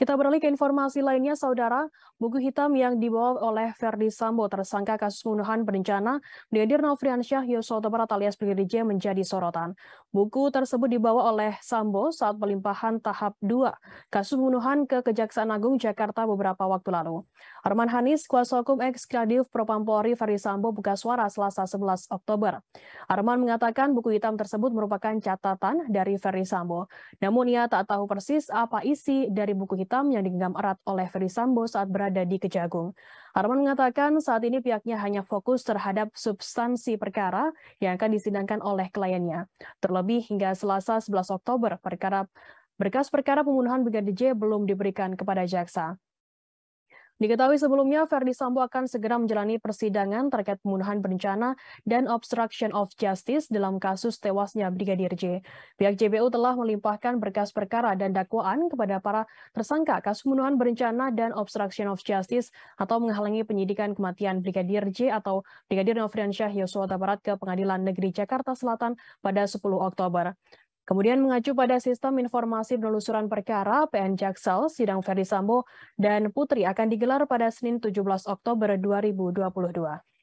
Kita beralih ke informasi lainnya, Saudara. Buku hitam yang dibawa oleh Verdi Sambo, tersangka kasus pembunuhan berencana, Brigadir Nofriansyah Yosoto Barat alias Brigadir J menjadi sorotan. Buku tersebut dibawa oleh Sambo saat pelimpahan tahap 2 kasus pembunuhan ke Kejaksaan Agung Jakarta beberapa waktu lalu. Arman Hanis, kuasa hukum ex Kadif Propampori Verdi Sambo buka suara Selasa 11 Oktober. Arman mengatakan buku hitam tersebut merupakan catatan dari Verdi Sambo. Namun ia tak tahu persis apa isi dari buku hitam hitam yang digenggam erat oleh Sambo saat berada di Kejagung. Arman mengatakan saat ini pihaknya hanya fokus terhadap substansi perkara yang akan disidangkan oleh kliennya. Terlebih hingga Selasa 11 Oktober, perkara berkas perkara pembunuhan Brigadir J belum diberikan kepada jaksa. Diketahui sebelumnya, Verdi Sambo akan segera menjalani persidangan terkait pembunuhan berencana dan obstruction of justice dalam kasus tewasnya Brigadir J. Pihak JPU telah melimpahkan berkas perkara dan dakwaan kepada para tersangka kasus pembunuhan berencana dan obstruction of justice atau menghalangi penyidikan kematian Brigadir J atau Brigadir Novriansyah Yosua Tabarat ke Pengadilan Negeri Jakarta Selatan pada 10 Oktober. Kemudian mengacu pada sistem informasi penelusuran perkara PN Jaksel, sidang Ferdi Sambo dan Putri akan digelar pada Senin 17 Oktober 2022.